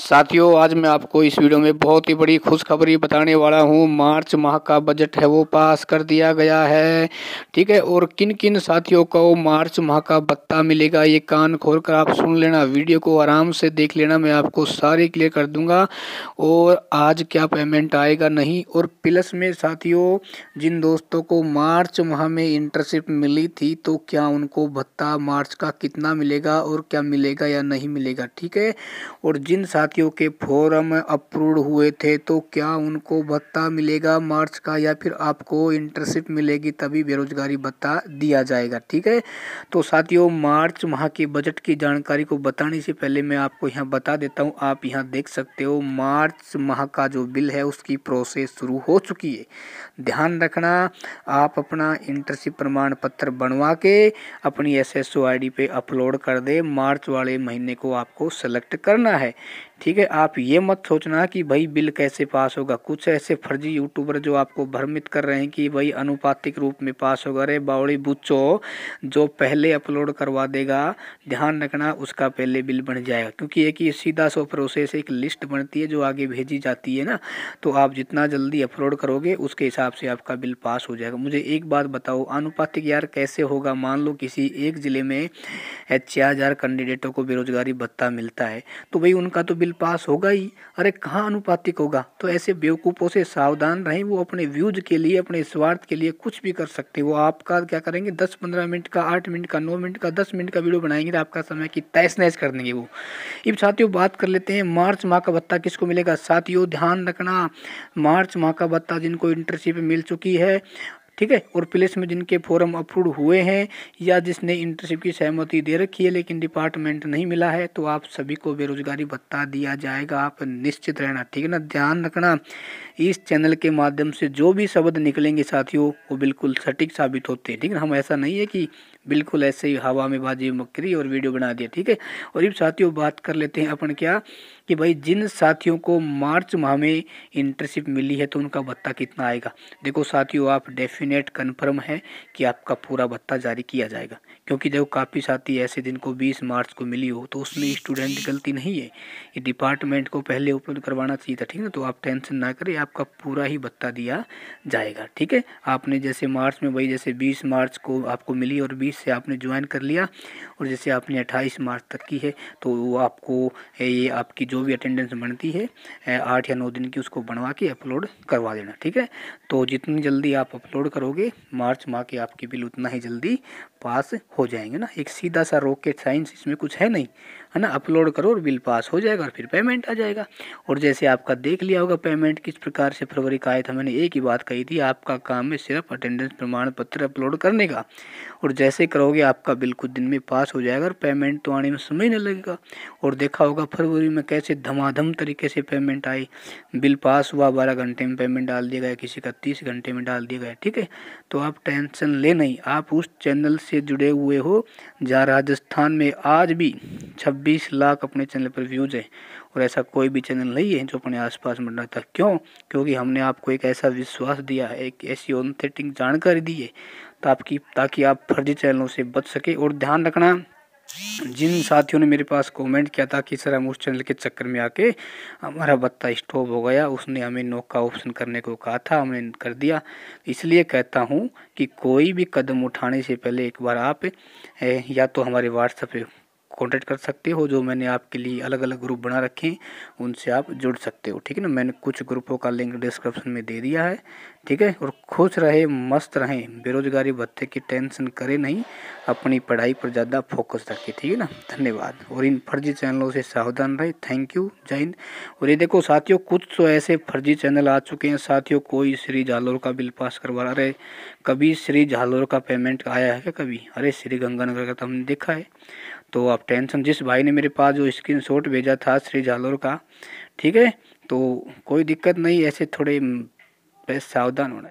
साथियों आज मैं आपको इस वीडियो में बहुत ही बड़ी खुशखबरी बताने वाला हूं मार्च माह का बजट है वो पास कर दिया गया है ठीक है और किन किन साथियों को मार्च माह का भत्ता मिलेगा ये कान खोल कर आप सुन लेना वीडियो को आराम से देख लेना मैं आपको सारे क्लियर कर दूंगा और आज क्या पेमेंट आएगा नहीं और प्लस में साथियों जिन दोस्तों को मार्च माह में इंटर्नशिप मिली थी तो क्या उनको भत्ता मार्च का कितना मिलेगा और क्या मिलेगा या नहीं मिलेगा ठीक है और जिन साथ साथियों के फॉर्म अप्रूव हुए थे तो क्या उनको भत्ता मिलेगा मार्च का या फिर आपको इंटर्नशिप मिलेगी तभी बेरोजगारी भत्ता दिया जाएगा ठीक है तो साथियों मार्च माह के बजट की जानकारी को बताने से पहले मैं आपको यहाँ बता देता हूँ आप यहाँ देख सकते हो मार्च माह का जो बिल है उसकी प्रोसेस शुरू हो चुकी है ध्यान रखना आप अपना इंटर्नशिप प्रमाण पत्र बनवा के अपनी एस एस पे अपलोड कर दे मार्च वाले महीने को आपको सेलेक्ट करना है ठीक है आप ये मत सोचना कि भाई बिल कैसे पास होगा कुछ ऐसे फर्जी यूट्यूबर जो आपको भ्रमित कर रहे हैं कि भाई अनुपातिक रूप में पास होगा अरे बावड़ी बुच्चो जो पहले अपलोड करवा देगा ध्यान रखना उसका पहले बिल बन जाएगा क्योंकि एक ही सीधा सो प्रोसेस एक लिस्ट बनती है जो आगे भेजी जाती है ना तो आप जितना जल्दी अपलोड करोगे उसके हिसाब से आपका बिल पास हो जाएगा मुझे एक बात बताओ अनुपातिक यार कैसे होगा मान लो किसी एक ज़िले में छः हज़ार कैंडिडेटों को बेरोजगारी भत्ता मिलता है तो भाई उनका तो बिल बिल पास होगा ही अरे कहाँ अनुपातिक होगा तो ऐसे बेवकूफ़ों से सावधान रहें वो अपने व्यूज के लिए अपने स्वार्थ के लिए कुछ भी कर सकते हैं वो आपका क्या करेंगे दस पंद्रह मिनट का आठ मिनट का नौ मिनट का दस मिनट का वीडियो बनाएंगे तो आपका समय की तैस नैस कर देंगे वो अब साथियों बात कर लेते हैं मार्च माह का भत्ता किसको मिलेगा साथियों ध्यान रखना मार्च माह का भत्ता जिनको इंटर्नशिप मिल चुकी है ठीक है और प्लेस में जिनके फॉर्म अप्रूव हुए हैं या जिसने इंटर्नशिप की सहमति दे रखी है लेकिन डिपार्टमेंट नहीं मिला है तो आप सभी को बेरोजगारी भत्ता दिया जाएगा आप निश्चित रहना ठीक है ना ध्यान रखना इस चैनल के माध्यम से जो भी शब्द निकलेंगे साथियों वो बिल्कुल सटीक साबित होते हैं ठीक है ना हम ऐसा नहीं है कि बिल्कुल ऐसे ही हवा में बाजी मकरी और वीडियो बना दिया ठीक है और इन साथियों बात कर लेते हैं अपन क्या कि भाई जिन साथियों को मार्च माह में इंटर्नशिप मिली है तो उनका भत्ता कितना आएगा देखो साथियों आप डेफिनेट कन्फर्म है कि आपका पूरा भत्ता जारी किया जाएगा क्योंकि देखो काफ़ी साथी ऐसे दिन को बीस मार्च को मिली हो तो उसमें स्टूडेंट गलती नहीं है ये डिपार्टमेंट को पहले उपलब्ध करवाना चाहिए था ठीक है तो आप टेंशन ना करें आपका पूरा ही भत्ता दिया जाएगा ठीक है आपने जैसे मार्च में भाई जैसे बीस मार्च को आपको मिली और बीस तेईस से आपने ज्वाइन कर लिया और जैसे आपने अट्ठाईस मार्च तक की है तो वो आपको ये आपकी जो भी अटेंडेंस बनती है आठ या नौ दिन की उसको बनवा के अपलोड करवा देना ठीक है तो जितनी जल्दी आप अपलोड करोगे मार्च माह के आपके बिल उतना ही जल्दी पास हो जाएंगे ना एक सीधा सा रोक के साइंस इसमें कुछ है नहीं है ना अपलोड करो और बिल पास हो जाएगा और फिर पेमेंट आ जाएगा और जैसे आपका देख लिया होगा पेमेंट किस प्रकार से फरवरी का आया था मैंने एक ही बात कही थी आपका काम है सिर्फ अटेंडेंस प्रमाण पत्र अपलोड करने का और जैसे ऐसे करोगे आपका बिल कुछ दिन में पास हो जाएगा और पेमेंट तो आने में समय नहीं लगेगा और देखा होगा फरवरी में कैसे धमाधम तरीके से पेमेंट आई बिल पास हुआ बारह घंटे में पेमेंट डाल दिया गया किसी का तीस घंटे में डाल दिया गया ठीक है तो आप टेंशन ले नहीं आप उस चैनल से जुड़े हुए हो जहाँ राजस्थान में आज भी छब्बीस लाख अपने चैनल पर व्यूज हैं और ऐसा कोई भी चैनल नहीं है जो अपने आसपास था क्यों क्योंकि हमने आपको एक ऐसा विश्वास दिया है एक ऐसी ऑनथेटिक जानकारी दी है ताकि ताकि आप फर्जी चैनलों से बच सके और ध्यान रखना जिन साथियों ने मेरे पास कमेंट किया था कि सर हम उस चैनल के चक्कर में आके हमारा बत्ता स्टॉप हो गया उसने हमें नोक का ऑप्शन करने को कहा था हमने कर दिया इसलिए कहता हूँ कि कोई भी कदम उठाने से पहले एक बार आप या तो हमारे व्हाट्सएप कॉन्टैक्ट कर सकते हो जो मैंने आपके लिए अलग अलग ग्रुप बना रखे हैं उनसे आप जुड़ सकते हो ठीक है ना मैंने कुछ ग्रुपों का लिंक डिस्क्रिप्शन में दे दिया है ठीक है और खुश रहे मस्त रहें बेरोजगारी भत्ते की टेंशन करें नहीं अपनी पढ़ाई पर ज़्यादा फोकस रखें ठीक है ना धन्यवाद और इन फर्जी चैनलों से सावधान रहे थैंक यू जय हिंद और ये देखो साथियों कुछ तो ऐसे फर्जी चैनल आ चुके हैं साथियों कोई श्री झालोर का बिल पास करवा रहे कभी श्री झालोर का पेमेंट आया है क्या कभी अरे श्री गंगानगर का तो हमने देखा है तो आप टेंशन जिस भाई ने मेरे पास जो स्क्रीन शॉट भेजा था श्री झालोर का ठीक है तो कोई दिक्कत नहीं ऐसे थोड़े हम्म, सावधान होना